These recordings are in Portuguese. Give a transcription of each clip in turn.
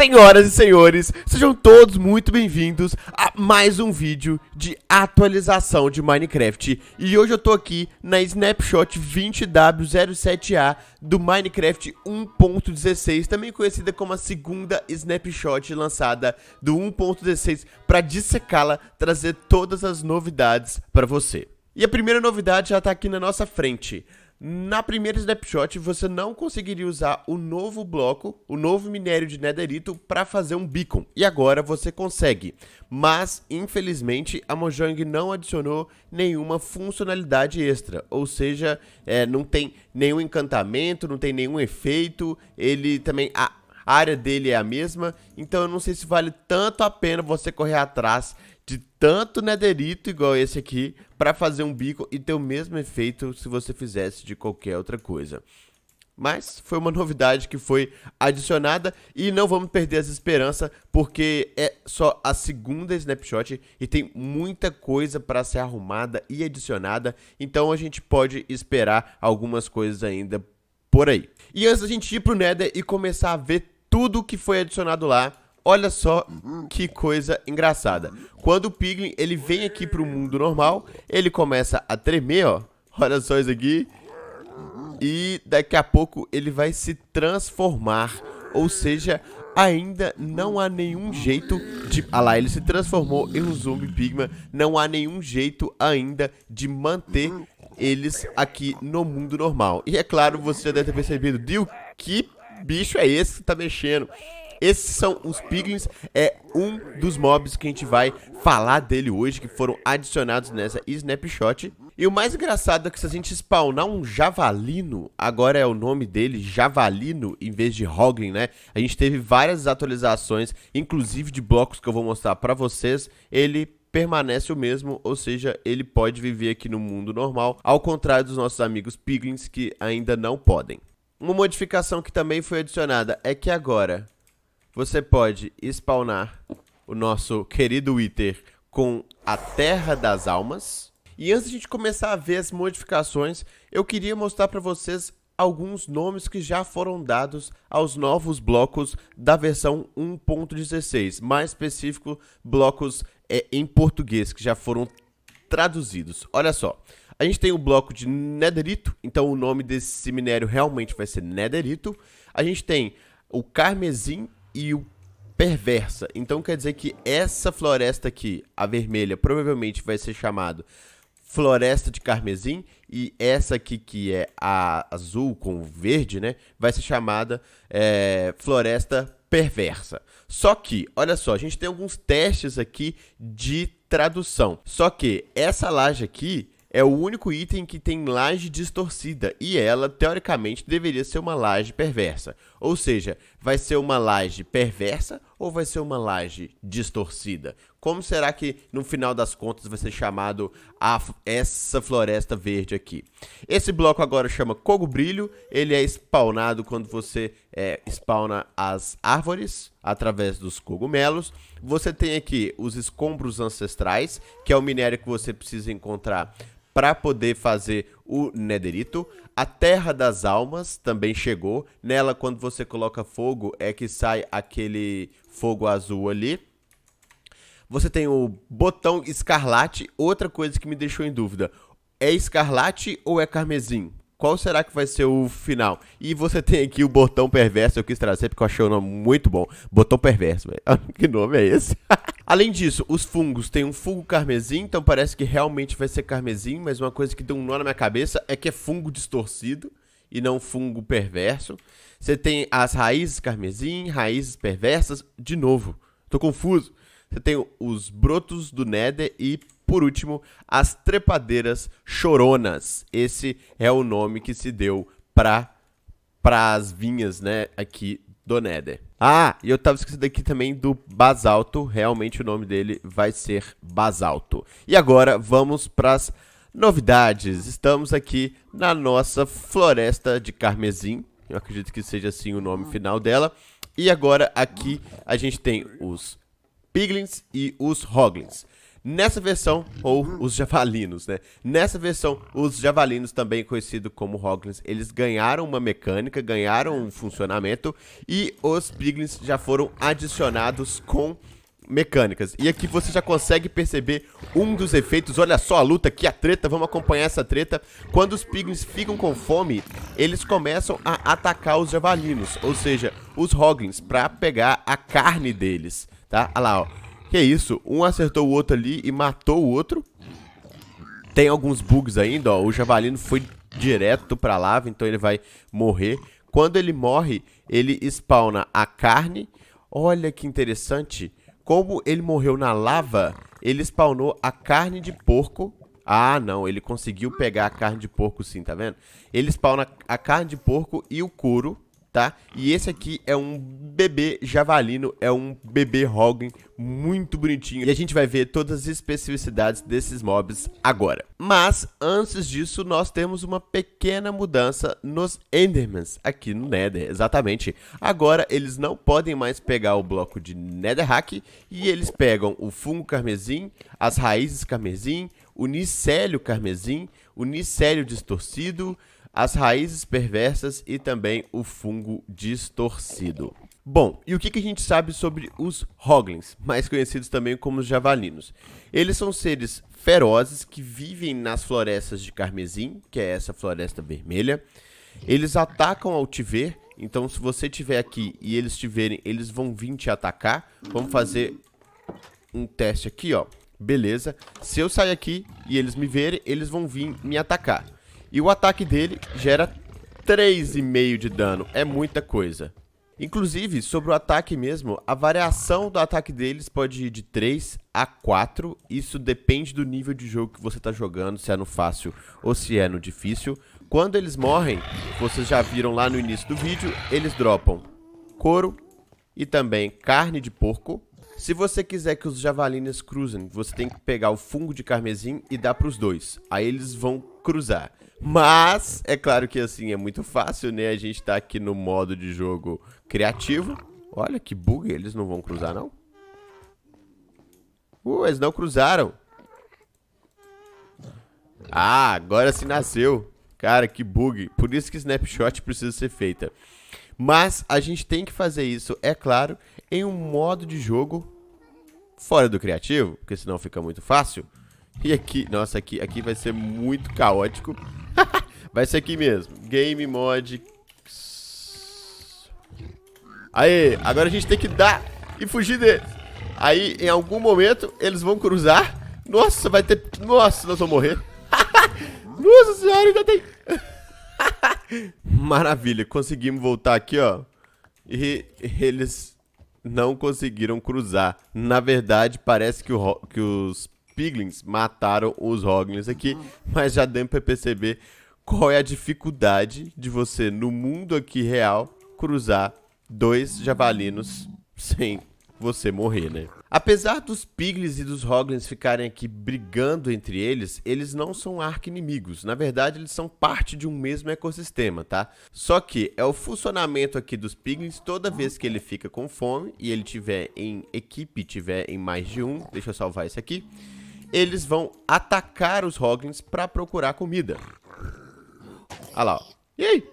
Senhoras e senhores, sejam todos muito bem-vindos a mais um vídeo de atualização de Minecraft. E hoje eu tô aqui na Snapshot 20W07A do Minecraft 1.16, também conhecida como a segunda Snapshot lançada do 1.16, para dissecá-la, trazer todas as novidades para você. E a primeira novidade já está aqui na nossa frente. Na primeira snapshot, você não conseguiria usar o novo bloco, o novo minério de netherito para fazer um beacon. E agora você consegue. Mas, infelizmente, a Mojang não adicionou nenhuma funcionalidade extra. Ou seja, é, não tem nenhum encantamento, não tem nenhum efeito. Ele também... A área dele é a mesma. Então eu não sei se vale tanto a pena você correr atrás de tanto nederito igual esse aqui para fazer um bico e ter o mesmo efeito se você fizesse de qualquer outra coisa. Mas foi uma novidade que foi adicionada e não vamos perder as esperanças porque é só a segunda snapshot e tem muita coisa para ser arrumada e adicionada, então a gente pode esperar algumas coisas ainda por aí. E antes da gente ir pro Nether e começar a ver tudo que foi adicionado lá, Olha só que coisa engraçada. Quando o Piglin ele vem aqui pro mundo normal, ele começa a tremer, ó. Olha só isso aqui. E daqui a pouco ele vai se transformar. Ou seja, ainda não há nenhum jeito de... Ah lá, ele se transformou em um zumbi Pigma. Não há nenhum jeito ainda de manter eles aqui no mundo normal. E é claro, você já deve ter percebido, Dio, que bicho é esse que tá mexendo? Esses são os Piglins, é um dos mobs que a gente vai falar dele hoje, que foram adicionados nessa snapshot. E o mais engraçado é que se a gente spawnar um javalino, agora é o nome dele, javalino, em vez de hoglin, né? A gente teve várias atualizações, inclusive de blocos que eu vou mostrar pra vocês. Ele permanece o mesmo, ou seja, ele pode viver aqui no mundo normal, ao contrário dos nossos amigos piglins que ainda não podem. Uma modificação que também foi adicionada é que agora você pode spawnar o nosso querido Wither com a Terra das Almas. E antes de a gente começar a ver as modificações, eu queria mostrar para vocês alguns nomes que já foram dados aos novos blocos da versão 1.16, mais específico, blocos é, em português, que já foram traduzidos. Olha só, a gente tem o bloco de Nederito, então o nome desse minério realmente vai ser Nederito. A gente tem o Carmesim, e o perversa. Então quer dizer que essa floresta aqui, a vermelha, provavelmente vai ser chamado floresta de carmesim e essa aqui que é a azul com verde, né, vai ser chamada é, floresta perversa. Só que, olha só, a gente tem alguns testes aqui de tradução. Só que essa laje aqui é o único item que tem laje distorcida e ela, teoricamente, deveria ser uma laje perversa. Ou seja, vai ser uma laje perversa ou vai ser uma laje distorcida? Como será que no final das contas vai ser chamado a essa floresta verde aqui? Esse bloco agora chama Cogo Brilho, ele é spawnado quando você é, spawna as árvores através dos cogumelos. Você tem aqui os escombros ancestrais, que é o minério que você precisa encontrar para poder fazer o nederito. A Terra das Almas também chegou. Nela, quando você coloca fogo, é que sai aquele fogo azul ali. Você tem o botão escarlate. Outra coisa que me deixou em dúvida. É escarlate ou é carmesim? Qual será que vai ser o final? E você tem aqui o botão perverso. Eu quis trazer porque eu achei o nome muito bom. Botão perverso, que nome é esse? Além disso, os fungos têm um fungo carmesim, então parece que realmente vai ser carmesim, mas uma coisa que deu um nó na minha cabeça é que é fungo distorcido e não fungo perverso. Você tem as raízes carmesim, raízes perversas, de novo, tô confuso. Você tem os brotos do Nether e, por último, as trepadeiras choronas. Esse é o nome que se deu para para as vinhas, né, aqui do Nether. Ah, e eu tava esquecendo aqui também do basalto. Realmente o nome dele vai ser basalto. E agora vamos pras novidades. Estamos aqui na nossa floresta de carmesim. Eu acredito que seja assim o nome final dela. E agora aqui a gente tem os piglins e os hoglins. Nessa versão, ou os Javalinos, né? Nessa versão, os Javalinos, também conhecido como Hoglins, eles ganharam uma mecânica, ganharam um funcionamento e os Piglins já foram adicionados com mecânicas. E aqui você já consegue perceber um dos efeitos. Olha só a luta aqui, a treta, vamos acompanhar essa treta. Quando os piglins ficam com fome, eles começam a atacar os javalinos, ou seja, os hoglins, para pegar a carne deles, tá? Olha lá, ó. Que é isso, um acertou o outro ali e matou o outro. Tem alguns bugs ainda, ó. O javalino foi direto pra lava, então ele vai morrer. Quando ele morre, ele spawna a carne. Olha que interessante. Como ele morreu na lava, ele spawnou a carne de porco. Ah, não, ele conseguiu pegar a carne de porco sim, tá vendo? Ele spawna a carne de porco e o couro tá? E esse aqui é um bebê javalino, é um bebê Hogan muito bonitinho. E a gente vai ver todas as especificidades desses mobs agora. Mas, antes disso, nós temos uma pequena mudança nos Endermans aqui no Nether, exatamente. Agora, eles não podem mais pegar o bloco de Netherrack e eles pegam o fungo carmesim, as raízes carmesim, o nicélio carmesim, o nicélio distorcido as raízes perversas e também o fungo distorcido. Bom, e o que, que a gente sabe sobre os Hoglins, mais conhecidos também como os javalinos? Eles são seres ferozes que vivem nas florestas de carmesim, que é essa floresta vermelha. Eles atacam ao te ver, então se você estiver aqui e eles te verem, eles vão vir te atacar. Vamos fazer um teste aqui, ó. Beleza. Se eu sair aqui e eles me verem, eles vão vir me atacar. E o ataque dele gera 3,5 de dano. É muita coisa. Inclusive, sobre o ataque mesmo, a variação do ataque deles pode ir de 3 a 4. Isso depende do nível de jogo que você está jogando, se é no fácil ou se é no difícil. Quando eles morrem, vocês já viram lá no início do vídeo, eles dropam couro e também carne de porco. Se você quiser que os javalines cruzem, você tem que pegar o fungo de carmesim e dar para os dois. Aí eles vão cruzar. Mas é claro que assim é muito fácil, né? A gente tá aqui no modo de jogo criativo. Olha que bug, eles não vão cruzar não? Uh, eles não cruzaram. Ah, agora se nasceu. Cara, que bug. Por isso que snapshot precisa ser feita. Mas a gente tem que fazer isso, é claro, em um modo de jogo fora do criativo, porque senão fica muito fácil. E aqui, nossa, aqui, aqui vai ser muito caótico. vai ser aqui mesmo. Game mod. Aí, agora a gente tem que dar e fugir deles. Aí, em algum momento, eles vão cruzar. Nossa, vai ter... Nossa, nós vamos morrer. nossa senhora, ainda tem... Maravilha, conseguimos voltar aqui, ó. E eles não conseguiram cruzar. Na verdade, parece que, o, que os Piglins mataram os Hoglins aqui, mas já deu para perceber qual é a dificuldade de você, no mundo aqui real, cruzar dois javalinos sem você morrer, né? Apesar dos Piglins e dos Hoglins ficarem aqui brigando entre eles, eles não são arqui-inimigos. Na verdade, eles são parte de um mesmo ecossistema, tá? Só que é o funcionamento aqui dos Piglins, toda vez que ele fica com fome e ele tiver em equipe, tiver em mais de um, deixa eu salvar esse aqui, eles vão atacar os Hoglins para procurar comida. Olha ah lá, ó. E aí?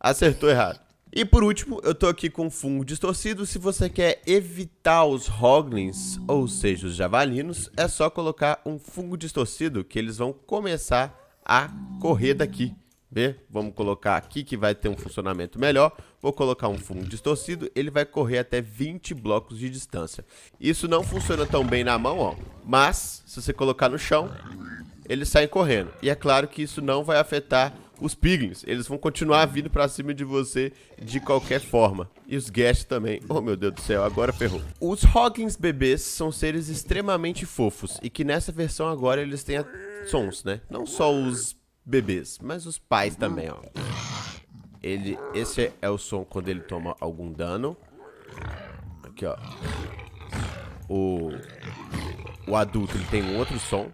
Acertou errado. E por último, eu tô aqui com fungo distorcido. Se você quer evitar os hoglins, ou seja, os javalinos, é só colocar um fungo distorcido que eles vão começar a correr daqui. B, vamos colocar aqui que vai ter um funcionamento melhor. Vou colocar um fundo distorcido, ele vai correr até 20 blocos de distância. Isso não funciona tão bem na mão, ó, mas se você colocar no chão, ele sai correndo. E é claro que isso não vai afetar os piglins, eles vão continuar vindo pra cima de você de qualquer forma. E os guests também. Oh, meu Deus do céu, agora ferrou. Os hoglins bebês são seres extremamente fofos e que nessa versão agora eles têm sons, né? Não só os bebês, mas os pais uhum. também, ó. Ele, esse é o som quando ele toma algum dano. Aqui, ó. O, o adulto ele tem um outro som.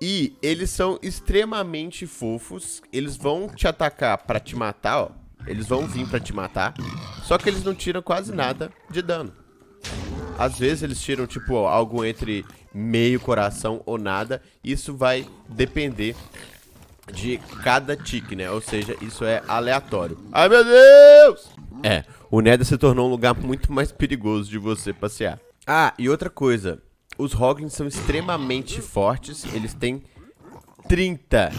E eles são extremamente fofos. Eles vão te atacar para te matar, ó. Eles vão vir para te matar. Só que eles não tiram quase nada de dano. Às vezes eles tiram, tipo, algo entre meio coração ou nada. Isso vai depender de cada tique, né? Ou seja, isso é aleatório. Ai, meu Deus! É, o Nether se tornou um lugar muito mais perigoso de você passear. Ah, e outra coisa. Os Hoglins são extremamente fortes. Eles têm 30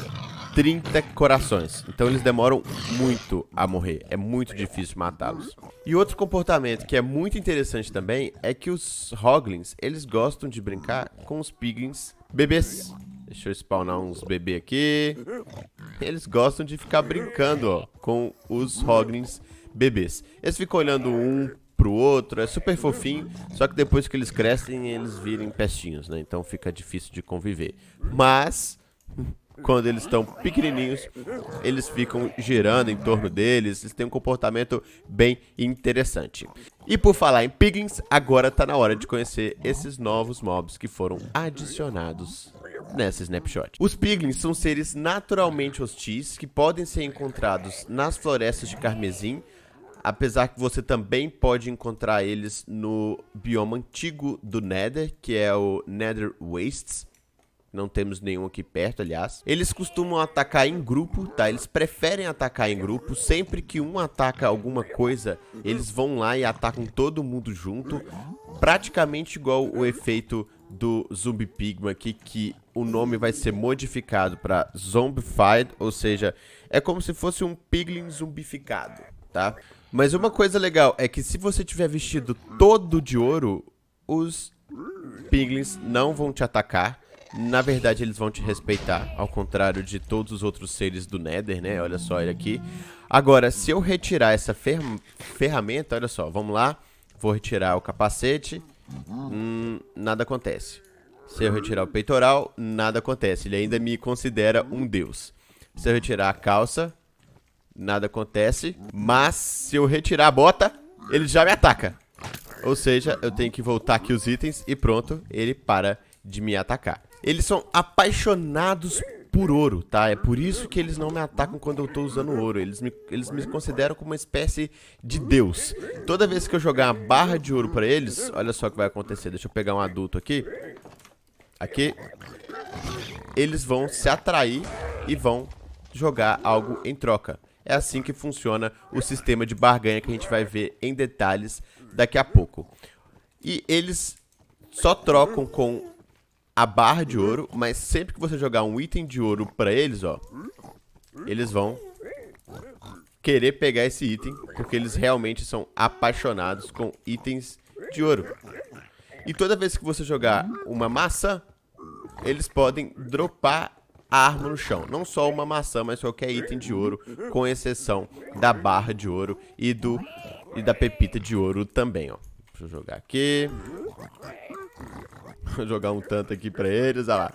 30 corações. Então eles demoram muito a morrer. É muito difícil matá-los. E outro comportamento que é muito interessante também é que os Hoglins, eles gostam de brincar com os Piglins bebês. Deixa eu spawnar uns bebês aqui. Eles gostam de ficar brincando, ó, com os Hoglins bebês. Eles ficam olhando um pro outro, é super fofinho, só que depois que eles crescem, eles virem pestinhos, né? Então fica difícil de conviver. Mas quando eles estão pequenininhos, eles ficam girando em torno deles, eles têm um comportamento bem interessante. E por falar em Piglins, agora está na hora de conhecer esses novos mobs que foram adicionados nessa snapshot. Os piglins são seres naturalmente hostis que podem ser encontrados nas florestas de carmesim, apesar que você também pode encontrar eles no bioma antigo do Nether, que é o Nether Wastes. Não temos nenhum aqui perto, aliás. Eles costumam atacar em grupo, tá? Eles preferem atacar em grupo. Sempre que um ataca alguma coisa, eles vão lá e atacam todo mundo junto. Praticamente igual o efeito do Zumbi Pigma aqui, que o nome vai ser modificado para Zombified, ou seja, é como se fosse um Piglin zumbificado, tá? Mas uma coisa legal é que se você tiver vestido todo de ouro, os Piglins não vão te atacar. Na verdade, eles vão te respeitar, ao contrário de todos os outros seres do Nether, né? Olha só ele aqui. Agora, se eu retirar essa fer ferramenta, olha só, vamos lá. Vou retirar o capacete, hum, nada acontece. Se eu retirar o peitoral, nada acontece. Ele ainda me considera um deus. Se eu retirar a calça, nada acontece. Mas se eu retirar a bota, ele já me ataca. Ou seja, eu tenho que voltar aqui os itens e pronto, ele para de me atacar. Eles são apaixonados por ouro, tá? É por isso que eles não me atacam quando eu tô usando ouro. Eles me, eles me consideram como uma espécie de deus. Toda vez que eu jogar uma barra de ouro pra eles, olha só o que vai acontecer. Deixa eu pegar um adulto aqui. Aqui. Eles vão se atrair e vão jogar algo em troca. É assim que funciona o sistema de barganha que a gente vai ver em detalhes daqui a pouco. E eles só trocam com a barra de ouro, mas sempre que você jogar um item de ouro pra eles, ó, eles vão querer pegar esse item, porque eles realmente são apaixonados com itens de ouro. E toda vez que você jogar uma maçã, eles podem dropar a arma no chão. Não só uma maçã, mas qualquer item de ouro, com exceção da barra de ouro e, do, e da pepita de ouro também, ó. Deixa eu jogar aqui. Vou jogar um tanto aqui pra eles, olha lá.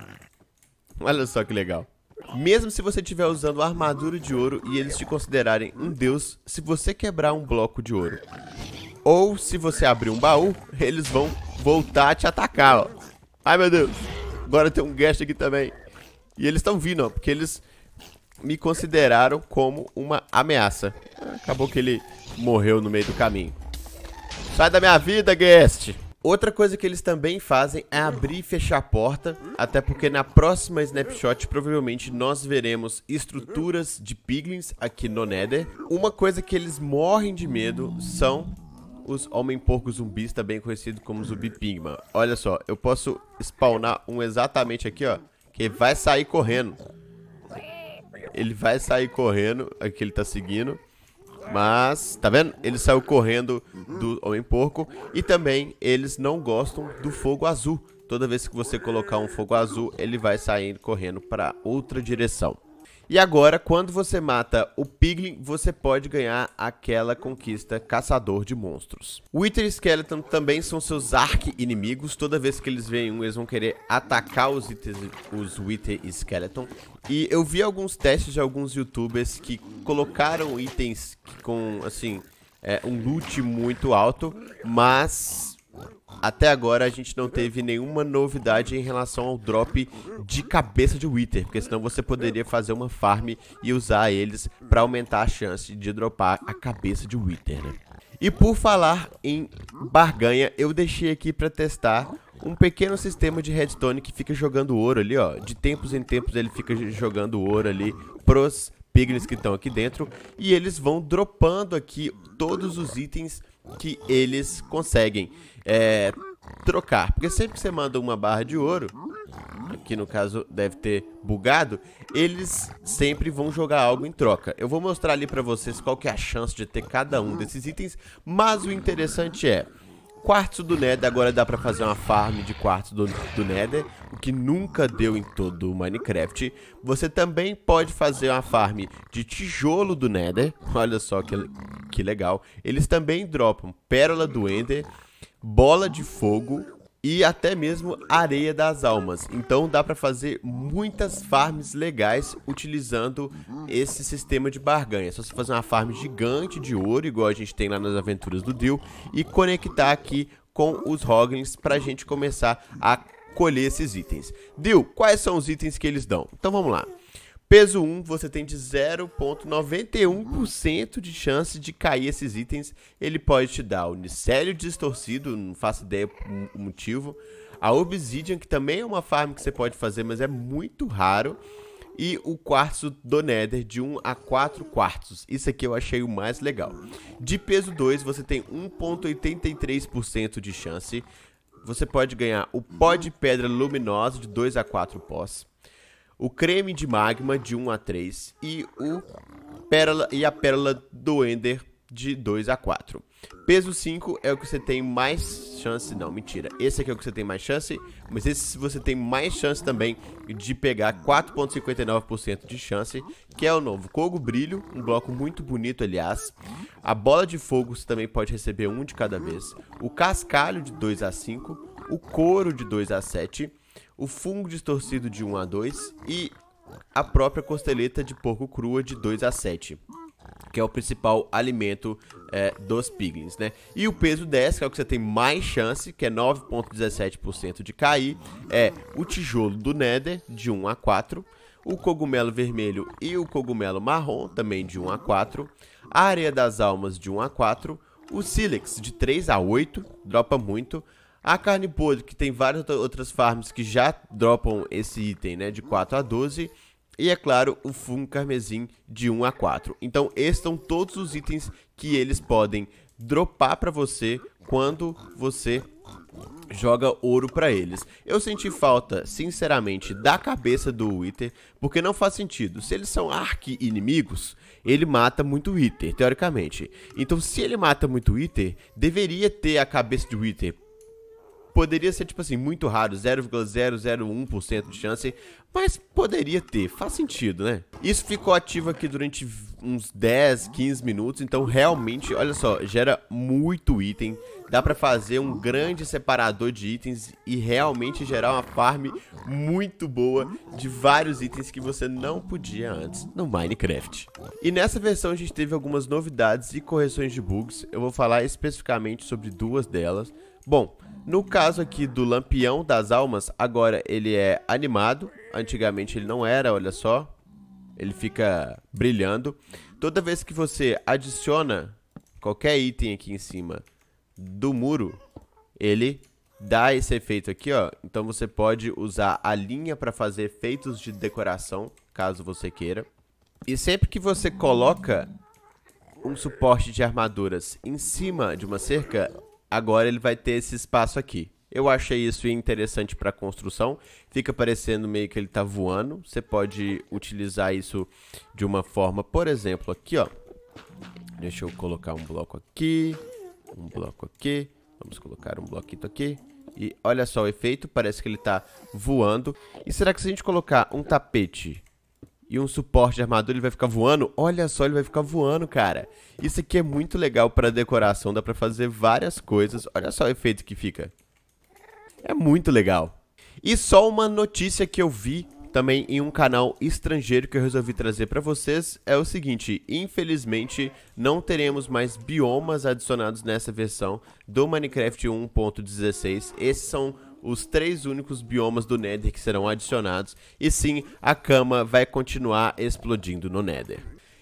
Olha só que legal. Mesmo se você estiver usando armadura de ouro e eles te considerarem um deus se você quebrar um bloco de ouro. Ou se você abrir um baú, eles vão voltar a te atacar, ó. Ai, meu Deus. Agora tem um guest aqui também. E eles estão vindo, ó, porque eles me consideraram como uma ameaça. Acabou que ele morreu no meio do caminho. Sai da minha vida, guest! Outra coisa que eles também fazem é abrir e fechar a porta, até porque na próxima snapshot provavelmente nós veremos estruturas de piglins aqui no Nether. Uma coisa que eles morrem de medo são os homem-porco zumbis, também conhecido como zumbi pigma. Olha só, eu posso spawnar um exatamente aqui, ó, que vai sair correndo. Ele vai sair correndo, aqui ele tá seguindo. Mas, tá vendo? Ele saiu correndo do Homem-Porco. E também, eles não gostam do fogo azul. Toda vez que você colocar um fogo azul, ele vai saindo correndo para outra direção. E agora, quando você mata o Piglin, você pode ganhar aquela conquista Caçador de Monstros. Wither e Skeleton também são seus arqui-inimigos. Toda vez que eles veem um, eles vão querer atacar os, itens, os Wither e Skeleton. E eu vi alguns testes de alguns youtubers que colocaram itens com, assim, é, um loot muito alto, mas até agora a gente não teve nenhuma novidade em relação ao drop de cabeça de Wither, porque senão você poderia fazer uma farm e usar eles para aumentar a chance de dropar a cabeça de Wither, né? E por falar em barganha, eu deixei aqui para testar um pequeno sistema de redstone que fica jogando ouro ali, ó. De tempos em tempos ele fica jogando ouro ali pros piglins que estão aqui dentro e eles vão dropando aqui todos os itens que eles conseguem é, trocar. Porque sempre que você manda uma barra de ouro, que no caso deve ter bugado, eles sempre vão jogar algo em troca. Eu vou mostrar ali para vocês qual que é a chance de ter cada um desses itens, mas o interessante é quartzo do Nether, agora dá pra fazer uma farm de quartzo do, do Nether, o que nunca deu em todo o Minecraft. Você também pode fazer uma farm de tijolo do Nether, olha só que, que legal. Eles também dropam pérola do Ender, bola de fogo, e até mesmo areia das almas. Então dá para fazer muitas farms legais utilizando esse sistema de barganha. É só você fazer uma farm gigante de ouro, igual a gente tem lá nas aventuras do Deal, e conectar aqui com os Hoglins para a gente começar a colher esses itens. Deal, quais são os itens que eles dão? Então vamos lá. Peso 1, você tem de 0,91% de chance de cair esses itens. Ele pode te dar unicélio distorcido, não faço ideia o motivo. A Obsidian, que também é uma farm que você pode fazer, mas é muito raro. E o quartzo do Nether de 1 a 4 quartos. Isso aqui eu achei o mais legal. De peso 2, você tem 1,83% de chance. Você pode ganhar o pó de pedra luminosa de 2 a 4 pós o Creme de Magma de 1 a 3 e, o pérola, e a Pérola do Ender de 2 a 4. Peso 5 é o que você tem mais chance, não, mentira. Esse aqui é o que você tem mais chance, mas esse você tem mais chance também de pegar 4.59% de chance, que é o novo Cogo Brilho, um bloco muito bonito, aliás. A bola de fogo você também pode receber um de cada vez. O cascalho de 2 a 5, o couro de 2 a 7 o fungo distorcido de 1 a 2 e a própria costeleta de porco crua de 2 a 7 que é o principal alimento é, dos piglins, né? E o peso 10, que é o que você tem mais chance, que é 9,17% de cair, é o tijolo do Nether, de 1 a 4, o cogumelo vermelho e o cogumelo marrom, também de 1 a 4, a areia das almas, de 1 a 4, o sílex, de 3 a 8, dropa muito, a carne podre, que tem várias outras farms que já dropam esse item, né, de 4 a 12. E é claro, o fungo carmesim de 1 a 4. Então, esses são todos os itens que eles podem dropar para você quando você joga ouro para eles. Eu senti falta, sinceramente, da cabeça do Wither, porque não faz sentido. Se eles são arqui-inimigos, ele mata muito Wither, teoricamente. Então, se ele mata muito Wither, deveria ter a cabeça do Wither poderia ser, tipo assim, muito raro, 0,001% de chance, mas poderia ter, faz sentido, né? Isso ficou ativo aqui durante uns 10, 15 minutos, então realmente, olha só, gera muito item, dá pra fazer um grande separador de itens e realmente gerar uma farm muito boa de vários itens que você não podia antes no Minecraft. E nessa versão a gente teve algumas novidades e correções de bugs, eu vou falar especificamente sobre duas delas. Bom, no caso aqui do Lampião das Almas, agora ele é animado. Antigamente ele não era, olha só. Ele fica brilhando. Toda vez que você adiciona qualquer item aqui em cima do muro, ele dá esse efeito aqui, ó. Então você pode usar a linha para fazer efeitos de decoração, caso você queira. E sempre que você coloca um suporte de armaduras em cima de uma cerca, agora ele vai ter esse espaço aqui. Eu achei isso interessante para construção. Fica parecendo meio que ele está voando. Você pode utilizar isso de uma forma, por exemplo, aqui, ó. Deixa eu colocar um bloco aqui, um bloco aqui. Vamos colocar um bloquito aqui. E olha só o efeito, parece que ele está voando. E será que se a gente colocar um tapete e um suporte de armadura, ele vai ficar voando. Olha só, ele vai ficar voando, cara. Isso aqui é muito legal para decoração, dá para fazer várias coisas. Olha só o efeito que fica. É muito legal. E só uma notícia que eu vi também em um canal estrangeiro que eu resolvi trazer para vocês é o seguinte: infelizmente não teremos mais biomas adicionados nessa versão do Minecraft 1.16. Esses são os três únicos biomas do Nether que serão adicionados, e sim, a cama vai continuar explodindo no Nether.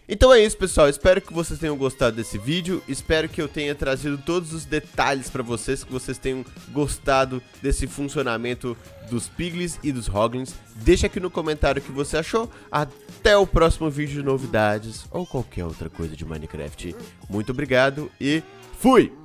Então é isso pessoal, espero que vocês tenham gostado desse vídeo, espero que eu tenha trazido todos os detalhes para vocês, que vocês tenham gostado desse funcionamento dos Piglins e dos Hoglins. Deixa aqui no comentário o que você achou, até o próximo vídeo de novidades ou qualquer outra coisa de Minecraft. Muito obrigado e fui!